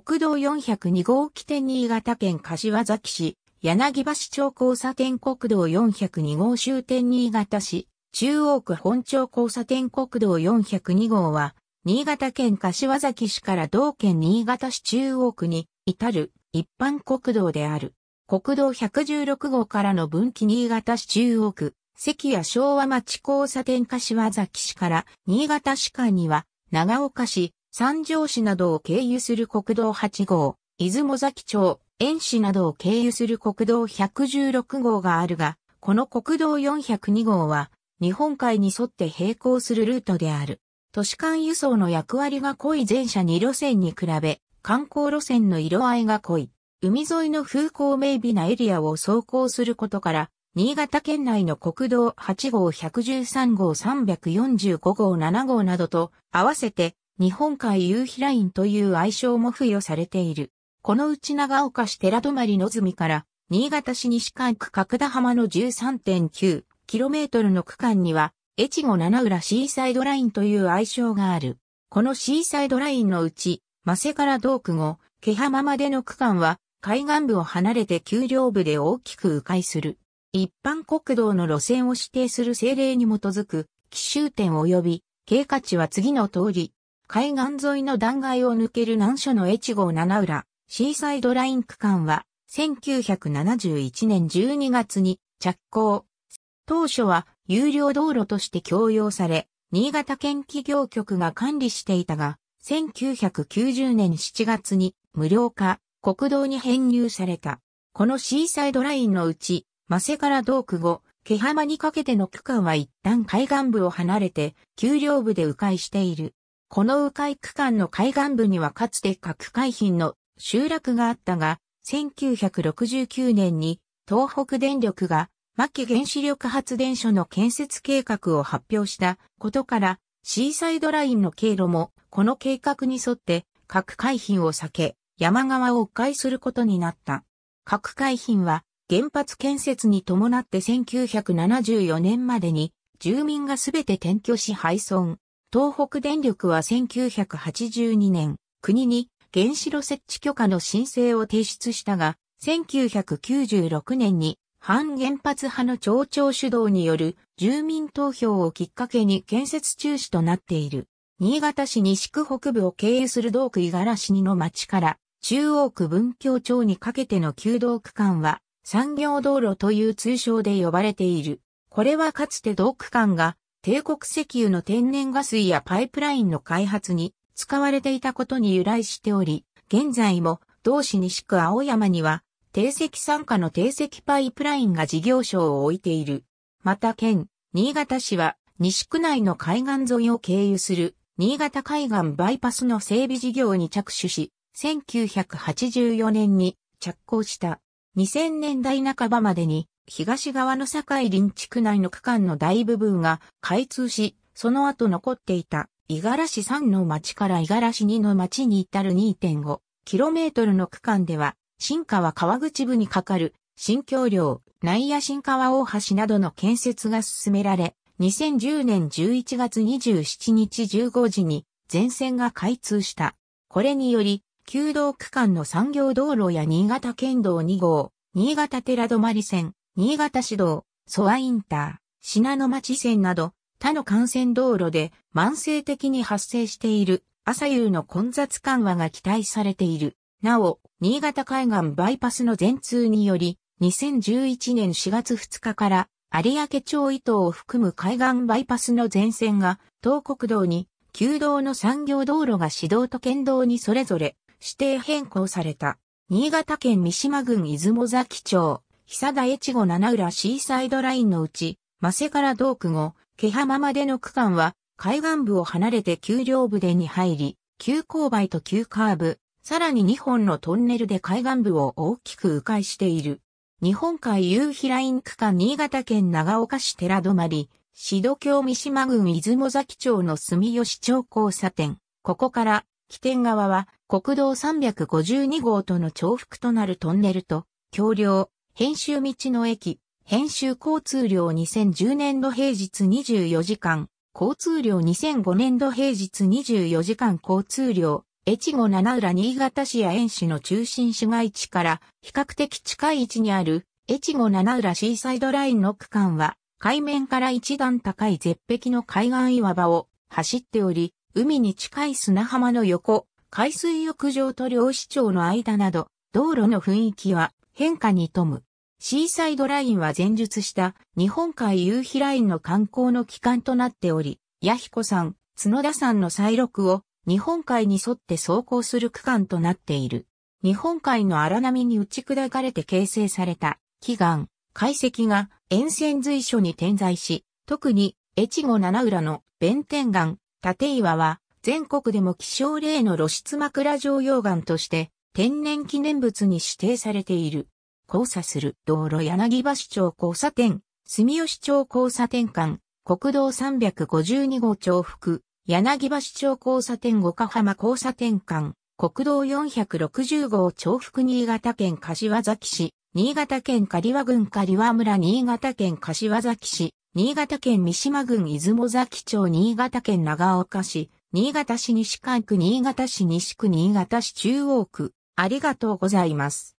国道402号起点新潟県柏崎市、柳橋町交差点国道402号終点新潟市、中央区本町交差点国道402号は、新潟県柏崎市から同県新潟市中央区に至る一般国道である。国道116号からの分岐新潟市中央区、関谷昭和町交差点柏崎市から新潟市間には長岡市、三条市などを経由する国道8号、出雲崎町、遠市などを経由する国道116号があるが、この国道402号は、日本海に沿って並行するルートである。都市間輸送の役割が濃い前者2路線に比べ、観光路線の色合いが濃い。海沿いの風光明媚なエリアを走行することから、新潟県内の国道8号113号345号7号などと合わせて日本海夕日ラインという愛称も付与されている。このうち長岡市寺泊の隅から新潟市西海区角田浜の 13.9km の区間には、越後七浦シーサイドラインという愛称がある。このシーサイドラインのうち、マセから道区後、毛浜までの区間は、海岸部を離れて丘陵部で大きく迂回する。一般国道の路線を指定する政令に基づく、奇襲点及び、経過値は次の通り、海岸沿いの断崖を抜ける難所の越後七浦、シーサイドライン区間は、1971年12月に着工。当初は有料道路として供用され、新潟県企業局が管理していたが、1990年7月に無料化、国道に編入された。このシーサイドラインのうち、マセから道区後、毛浜にかけての区間は一旦海岸部を離れて、丘陵部で迂回している。この迂回区間の海岸部にはかつて核海浜の集落があったが、1969年に東北電力が牧原子力発電所の建設計画を発表したことから、シーサイドラインの経路もこの計画に沿って核海浜を避け、山側を迂回することになった。核海浜は原発建設に伴って1974年までに住民がすべて転居し廃村、東北電力は1982年、国に原子炉設置許可の申請を提出したが、1996年に反原発派の町長主導による住民投票をきっかけに建設中止となっている。新潟市西区北部を経由する道区五十嵐にの町から中央区文京町にかけての旧道区間は産業道路という通称で呼ばれている。これはかつて道区間が帝国石油の天然ガスやパイプラインの開発に使われていたことに由来しており、現在も同市西区青山には定石参加の定石パイプラインが事業所を置いている。また県、新潟市は西区内の海岸沿いを経由する新潟海岸バイパスの整備事業に着手し、1984年に着工した。2000年代半ばまでに東側の堺林地区内の区間の大部分が開通し、その後残っていた、五十嵐3の町から五十嵐2の町に至る 2.5km の区間では、新川川口部にかかる、新橋梁、内野新川大橋などの建設が進められ、2010年11月27日15時に全線が開通した。これにより、旧道区間の産業道路や新潟県道2号、新潟寺泊線、新潟市道、ソアインター、品野町線など、他の幹線道路で慢性的に発生している朝夕の混雑緩和が期待されている。なお、新潟海岸バイパスの全通により、2011年4月2日から有明町伊東を含む海岸バイパスの全線が東国道に、旧道の産業道路が市道と県道にそれぞれ指定変更された。新潟県三島郡出雲崎町、久田越後七浦シーサイドラインのうち、マセから道区後、毛浜までの区間は、海岸部を離れて丘陵部でに入り、急勾配と急カーブ、さらに2本のトンネルで海岸部を大きく迂回している。日本海夕日ライン区間新潟県長岡市寺泊、シド京三島郡出雲崎町の住吉町交差点。ここから、起点側は国道352号との重複となるトンネルと、橋梁、編集道の駅、編集交通量2010年度平日24時間、交通量2005年度平日24時間交通量、越後七浦新潟市や遠市の中心市街地から比較的近い位置にある越後七浦シーサイドラインの区間は海面から一段高い絶壁の海岸岩場を走っており、海に近い砂浜の横、海水浴場と漁師町の間など、道路の雰囲気は変化に富む。シーサイドラインは前述した日本海夕日ラインの観光の機関となっており、ヒ彦さん、角田さんの再録を日本海に沿って走行する区間となっている。日本海の荒波に打ち砕かれて形成された祈願、海石が沿線随所に点在し、特に越後七浦の弁天岩、立岩は全国でも希少例の露出枕状溶岩として天然記念物に指定されている。交差する道路柳橋町交差点、住吉町交差点間、国道352号重複、柳橋町交差点五ヶ浜交差点間、国道460号重複新潟県柏崎市、新潟県刈羽郡刈羽村新潟県柏崎市、新潟県三島郡出雲崎町新潟県長岡市、新潟市西海区新潟市西区新潟市中央区、ありがとうございます。